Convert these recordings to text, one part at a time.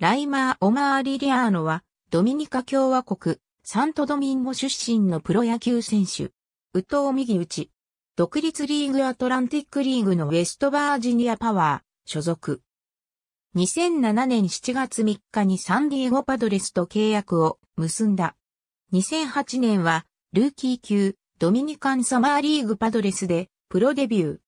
ライマー・オマー・リリアーノは、ドミニカ共和国、サントドミンゴ出身のプロ野球選手。右投右打ち。独立リーグアトランティックリーグのウェストバージニアパワー、所属。2007年7月3日にサンディエゴパドレスと契約を結んだ。2008年は、ルーキー級、ドミニカンサマーリーグパドレスで、プロデビュ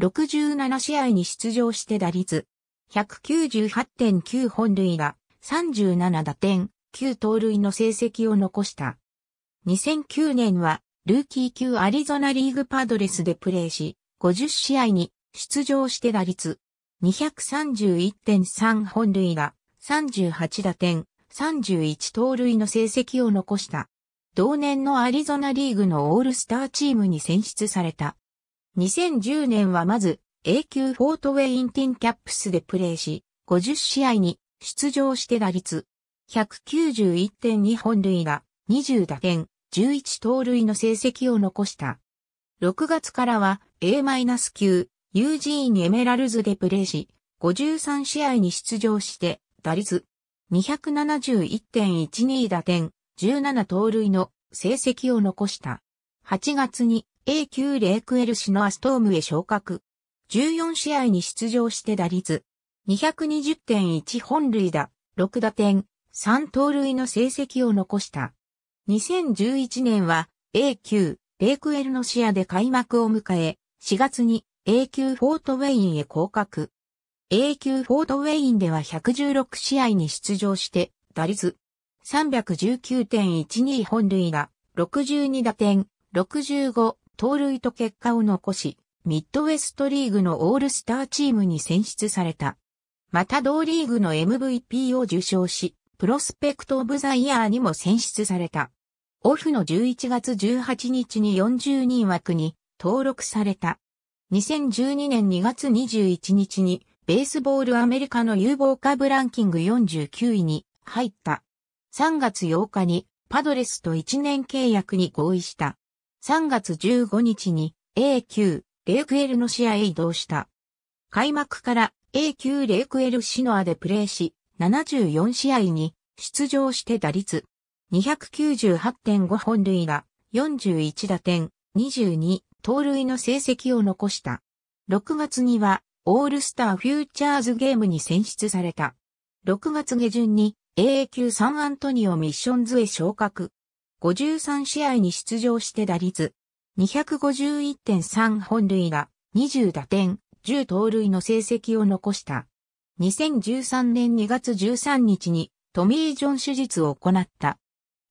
ー。67試合に出場して打率、198.9本塁打、37打点、9盗塁の成績を残した。2009年は、ルーキー級アリゾナリーグパドレスでプレーし、50試合に出場して打率、231.3本塁打、38打点、31盗塁の成績を残した。同年のアリゾナリーグのオールスターチームに選出された。2010年はまず、A 級フォートウェインティンキャップスでプレーし、50試合に出場して打率191.2本塁打、20打点、11盗塁の成績を残した。6月からは A- 級 UG にエメラルズでプレーし、53試合に出場して打率271.12打点、17盗塁の成績を残した。8月に A 級レイクエルシのアストームへ昇格。14試合に出場して打率、220.1本塁打、6打点、3盗塁の成績を残した。2011年は A 級レイクエルノシアで開幕を迎え、4月に A 級フォートウェインへ降格。A 級フォートウェインでは116試合に出場して、打率319.12本塁打、62打点、65盗塁と結果を残し、ミッドウェストリーグのオールスターチームに選出された。また同リーグの MVP を受賞し、プロスペクト・オブ・ザ・イヤーにも選出された。オフの11月18日に40人枠に登録された。2012年2月21日にベースボールアメリカの有望株ランキング49位に入った。3月8日にパドレスと1年契約に合意した。3月15日に A 級レイクエルのシアへ移動した。開幕から A 級レイクエルシノアでプレーし、74試合に出場して打率298.5本塁打、41打点、22盗塁の成績を残した。6月にはオールスターフューチャーズゲームに選出された。6月下旬に AA 級サンアントニオミッションズへ昇格。53試合に出場して打率251.3本塁打、20打点、10盗塁の成績を残した。2013年2月13日にトミー・ジョン手術を行った。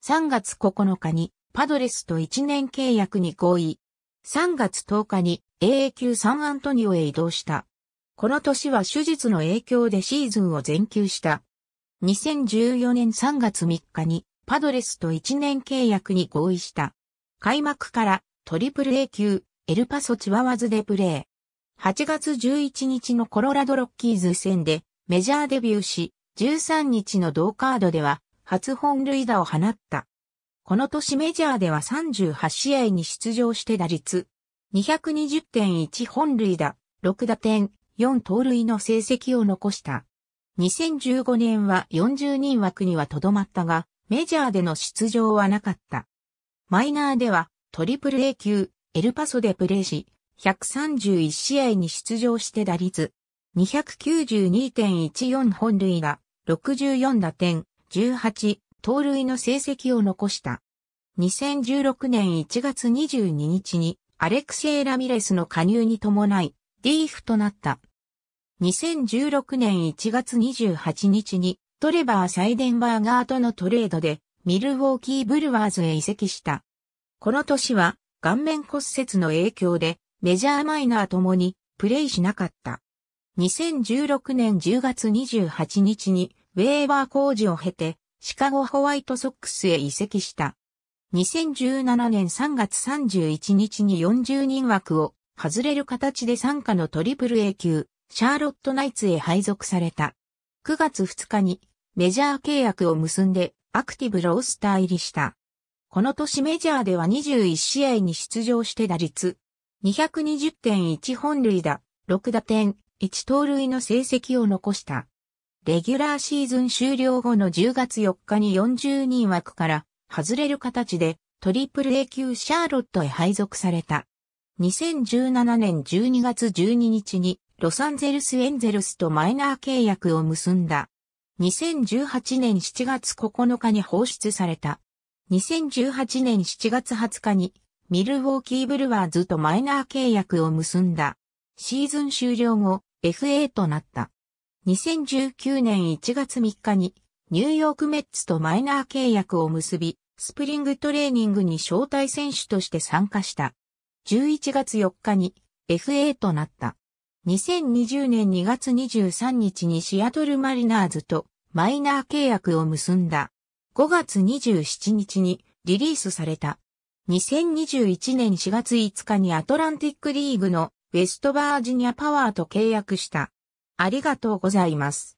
3月9日にパドレスと1年契約に合意。3月10日に AA 級サンアントニオへ移動した。この年は手術の影響でシーズンを全休した。2014年3月3日にパドレスと1年契約に合意した。開幕からトリプル A 級、エルパソチワワズでプレー。8月11日のコロラドロッキーズ戦でメジャーデビューし、13日の同カードでは初本塁打を放った。この年メジャーでは38試合に出場して打率220.1本塁打、6打点、4盗塁の成績を残した。2015年は40人枠にはとどまったが、メジャーでの出場はなかった。マイナーではトリプル A 級、エルパソでプレーし、131試合に出場して打率、292.14本塁打、64打点、18、盗塁の成績を残した。2016年1月22日に、アレクセイ・ラミレスの加入に伴い、リーフとなった。2016年1月28日に、トレバー・サイデンバーガーとのトレードで、ミルウォーキー・ブルワーズへ移籍した。この年は顔面骨折の影響でメジャーマイナーともにプレイしなかった。2016年10月28日にウェーバー工事を経てシカゴホワイトソックスへ移籍した。2017年3月31日に40人枠を外れる形で参加のトリプル A 級、シャーロットナイツへ配属された。9月2日にメジャー契約を結んでアクティブロースター入りした。この年メジャーでは21試合に出場して打率220.1本塁打、6打点、1盗塁の成績を残した。レギュラーシーズン終了後の10月4日に40人枠から外れる形でトリプル A 級シャーロットへ配属された。2017年12月12日にロサンゼルスエンゼルスとマイナー契約を結んだ。2018年7月9日に放出された。2018年7月20日にミルウォーキーブルワーズとマイナー契約を結んだ。シーズン終了後、FA となった。2019年1月3日にニューヨークメッツとマイナー契約を結び、スプリングトレーニングに招待選手として参加した。11月4日に FA となった。2020年2月23日にシアトルマリナーズとマイナー契約を結んだ。5月27日にリリースされた。2021年4月5日にアトランティックリーグのウェストバージニアパワーと契約した。ありがとうございます。